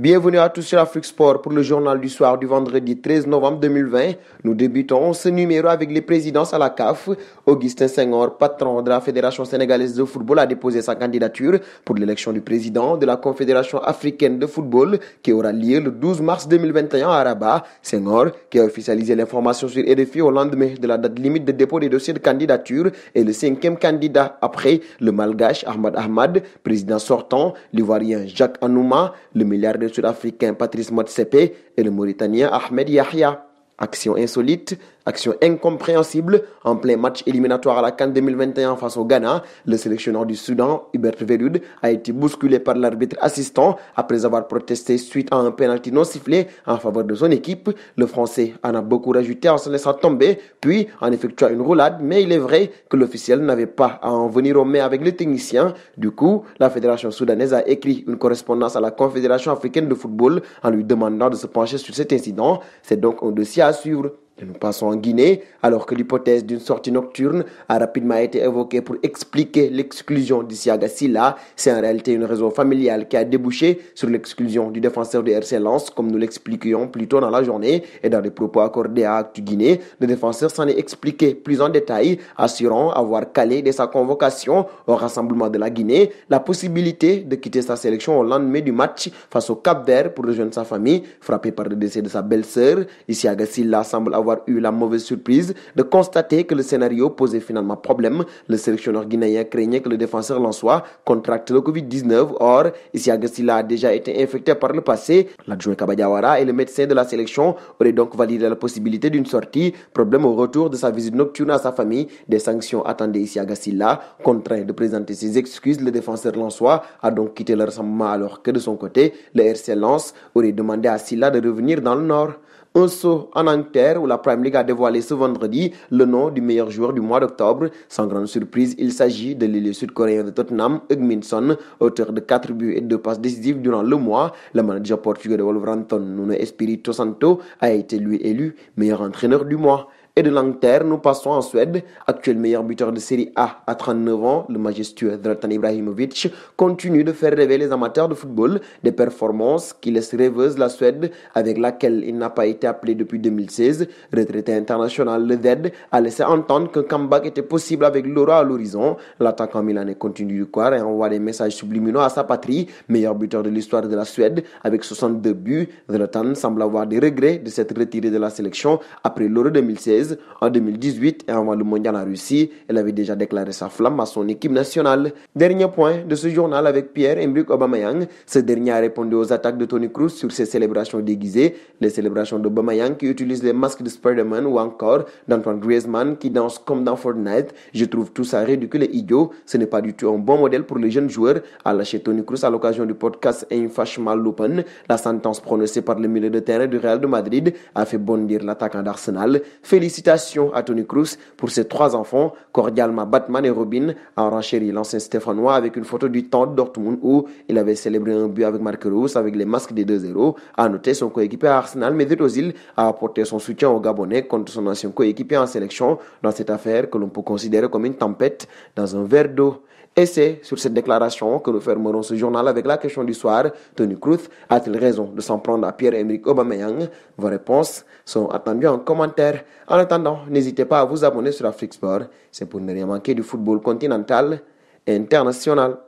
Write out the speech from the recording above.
Bienvenue à tous sur Afrique Sport pour le journal du soir du vendredi 13 novembre 2020. Nous débutons ce numéro avec les présidences à la CAF. Augustin Senghor, patron de la Fédération sénégalaise de football, a déposé sa candidature pour l'élection du président de la Confédération africaine de football qui aura lieu le 12 mars 2021 à Rabat. Senghor, qui a officialisé l'information sur EDFI au lendemain de la date limite de dépôt des dossiers de candidature, est le cinquième candidat après le malgache Ahmad Ahmad, président sortant, l'ivoirien Jacques Anouma, le milliardaire Sud-Africain Patrice Motsepe et le Mauritanien Ahmed Yahya. Action insolite, Action incompréhensible en plein match éliminatoire à la Cannes 2021 face au Ghana. Le sélectionneur du Soudan, Hubert Velud, a été bousculé par l'arbitre assistant après avoir protesté suite à un pénalty non sifflé en faveur de son équipe. Le Français en a beaucoup rajouté en se laissant tomber, puis en effectuant une roulade, mais il est vrai que l'officiel n'avait pas à en venir au mains avec le technicien. Du coup, la fédération soudanaise a écrit une correspondance à la Confédération africaine de football en lui demandant de se pencher sur cet incident. C'est donc un dossier à suivre. Nous passons en Guinée, alors que l'hypothèse d'une sortie nocturne a rapidement été évoquée pour expliquer l'exclusion d'Issiaga Silla. C'est en réalité une raison familiale qui a débouché sur l'exclusion du défenseur de RC Lens, comme nous l'expliquions plus tôt dans la journée et dans les propos accordés à Actu Guinée. Le défenseur s'en est expliqué plus en détail, assurant avoir calé de sa convocation au Rassemblement de la Guinée la possibilité de quitter sa sélection au lendemain du match face au Cap Vert pour rejoindre sa famille, frappé par le décès de sa belle-sœur. Issiaga Silla semble avoir avoir eu la mauvaise surprise de constater que le scénario posait finalement problème. Le sélectionneur guinéen craignait que le défenseur lançois contracte le Covid-19. Or, Agassila a déjà été infecté par le passé. L'adjoint Kabadiawara et le médecin de la sélection auraient donc validé la possibilité d'une sortie. Problème au retour de sa visite nocturne à sa famille. Des sanctions attendaient Agassila. Contraint de présenter ses excuses, le défenseur lançois a donc quitté le rassemblement alors que de son côté, le RC Lens aurait demandé à Silla de revenir dans le nord. Un saut en Angleterre où la Prime League a dévoilé ce vendredi le nom du meilleur joueur du mois d'octobre. Sans grande surprise, il s'agit de l'élu sud-coréen de Tottenham, Son auteur de 4 buts et 2 passes décisives durant le mois. Le manager portugais de Wolverhampton, Nuno Espirito Santo, a été lui élu meilleur entraîneur du mois. Et de l'Angleterre, nous passons en Suède, actuel meilleur buteur de série A à 39 ans, le majestueux Zlatan Ibrahimovic continue de faire rêver les amateurs de football, des performances qui laissent rêveuse la Suède avec laquelle il n'a pas été appelé depuis 2016. Retraité international, le Z a laissé entendre qu'un comeback était possible avec l'euro à l'horizon. L'attaquant milanais continue de croire et envoie des messages subliminaux à sa patrie, meilleur buteur de l'histoire de la Suède avec 62 buts. Zlatan semble avoir des regrets de s'être retiré de la sélection après l'euro 2016 en 2018 et avant le mondial en Russie, elle avait déjà déclaré sa flamme à son équipe nationale. Dernier point de ce journal avec Pierre Embrick Obamayang. Ce dernier a répondu aux attaques de Tony Cruz sur ses célébrations déguisées, les célébrations d'Obamayang qui utilisent les masques de Spider-Man ou encore d'Antoine Griezmann qui danse comme dans Fortnite. Je trouve tout ça ridicule et idiot. Ce n'est pas du tout un bon modèle pour les jeunes joueurs, a lâché Tony Cruz à l'occasion du podcast fâcheuse Open La sentence prononcée par le milieu de terrain du Real de Madrid a fait bondir l'attaquant d'Arsenal. Félicitations Félicitations à Tony Cruz pour ses trois enfants, cordialement Batman et Robin, a renchéri l'ancien Stéphanois avec une photo du temps de Dortmund où il avait célébré un but avec Marc Rose avec les masques des 2-0. A noter son coéquipier Arsenal, mais Ozil a apporté son soutien au Gabonais contre son ancien coéquipier en sélection dans cette affaire que l'on peut considérer comme une tempête dans un verre d'eau. Et c'est sur cette déclaration que nous fermerons ce journal avec la question du soir. Tony Cruz a-t-il raison de s'en prendre à Pierre-Emerick Aubameyang Vos réponses sont attendues en commentaire. En n'hésitez pas à vous abonner sur Afrique Sport. C'est pour ne rien manquer du football continental et international.